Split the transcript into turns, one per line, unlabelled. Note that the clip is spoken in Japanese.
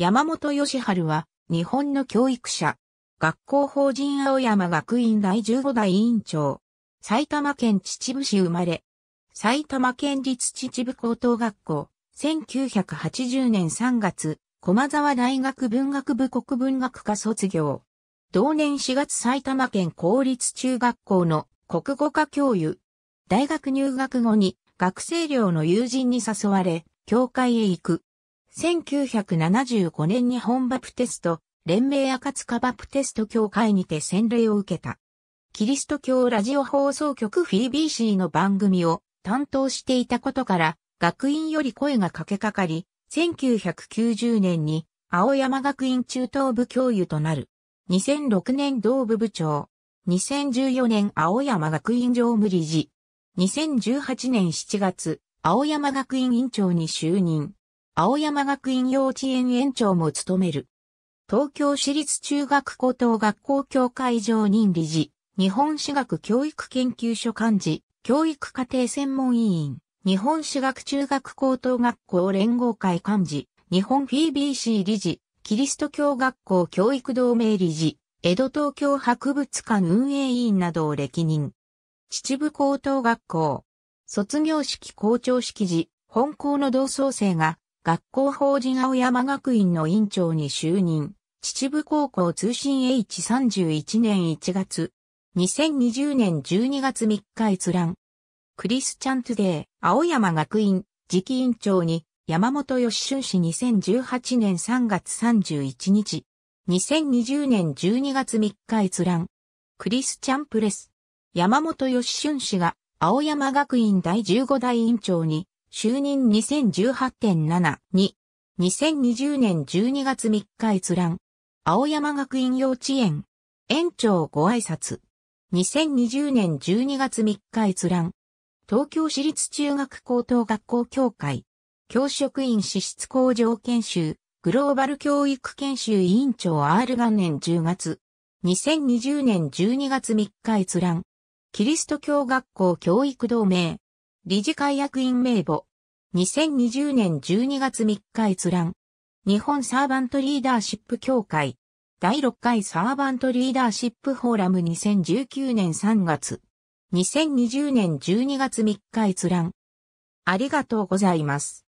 山本義春は、日本の教育者、学校法人青山学院第15代委員長、埼玉県秩父市生まれ、埼玉県立秩父高等学校、1980年3月、駒沢大学文学部国文学科卒業。同年4月埼玉県公立中学校の国語科教諭。大学入学後に学生寮の友人に誘われ、教会へ行く。1975年日本バプテスト、連盟赤塚バプテスト協会にて洗礼を受けた。キリスト教ラジオ放送局 FBC の番組を担当していたことから、学院より声がかけかかり、1990年に青山学院中等部教諭となる。2006年同部部長。2014年青山学院常務理事。2018年7月、青山学院院長に就任。青山学院幼稚園園長も務める。東京市立中学高等学校協会常任理事、日本私学教育研究所幹事、教育家庭専門委員、日本私学中学高等学校連合会幹事、日本 PBC 理事、キリスト教学校教育同盟理事、江戸東京博物館運営委員などを歴任。秩父高等学校、卒業式校長式時、本校の同窓生が学校法人青山学院の院長に就任。秩父高校通信 H31 年1月。2020年12月3日閲覧。クリスチャントゥデー、青山学院、次期院長に、山本義俊氏2018年3月31日。2020年12月3日閲覧。クリスチャンプレス。山本義俊氏が、青山学院第15代院長に、就任2018.7.2。2020年12月3日閲覧。青山学院幼稚園。園長ご挨拶。2020年12月3日閲覧。東京市立中学高等学校協会。教職員資質向上研修。グローバル教育研修委員長 R 元年10月。2020年12月3日閲覧。キリスト教学校教育同盟。理事会役員名簿。2020年12月3日閲覧。日本サーバントリーダーシップ協会。第6回サーバントリーダーシップフォーラム2019年3月。2020年12月3日閲覧。ありがとうございます。